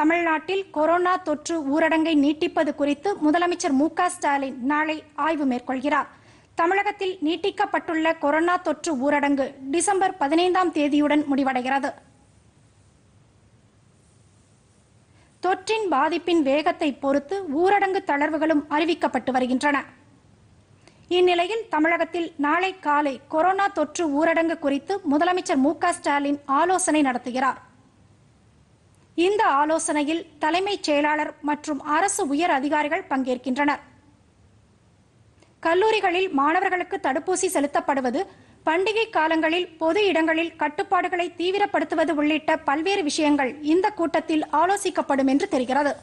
தமிழ்நாட்டில் கொரோனா தொற்று ஊரடங்கை நீட்டிப்பது குறித்து முதலமைச்சர் மு ஸ்டாலின் நாளை ஆய்வு மேற்கொள்கிறார் தமிழகத்தில் நீட்டிக்கப்பட்டுள்ள கொரோனா தொற்று ஊரடங்கு டிசம்பர் பதினைந்தாம் தேதியுடன் முடிவடைகிறது தொற்றின் பாதிப்பின் வேகத்தை பொறுத்து ஊரடங்கு தளர்வுகளும் அறிவிக்கப்பட்டு வருகின்றன இந்நிலையில் தமிழகத்தில் நாளை காலை கொரோனா தொற்று ஊரடங்கு குறித்து முதலமைச்சர் மு ஸ்டாலின் ஆலோசனை நடத்துகிறார் இந்த ஆலோசனையில் தலைமைச் செயலாளர் மற்றும் அரசு உயர் அதிகாரிகள் பங்கேற்கின்றனர் கல்லூரிகளில் மாணவர்களுக்கு தடுப்பூசி செலுத்தப்படுவது பண்டிகை காலங்களில் பொது இடங்களில் கட்டுப்பாடுகளை தீவிரப்படுத்துவது உள்ளிட்ட பல்வேறு விஷயங்கள் இந்த கூட்டத்தில் ஆலோசிக்கப்படும் என்று தெரிகிறது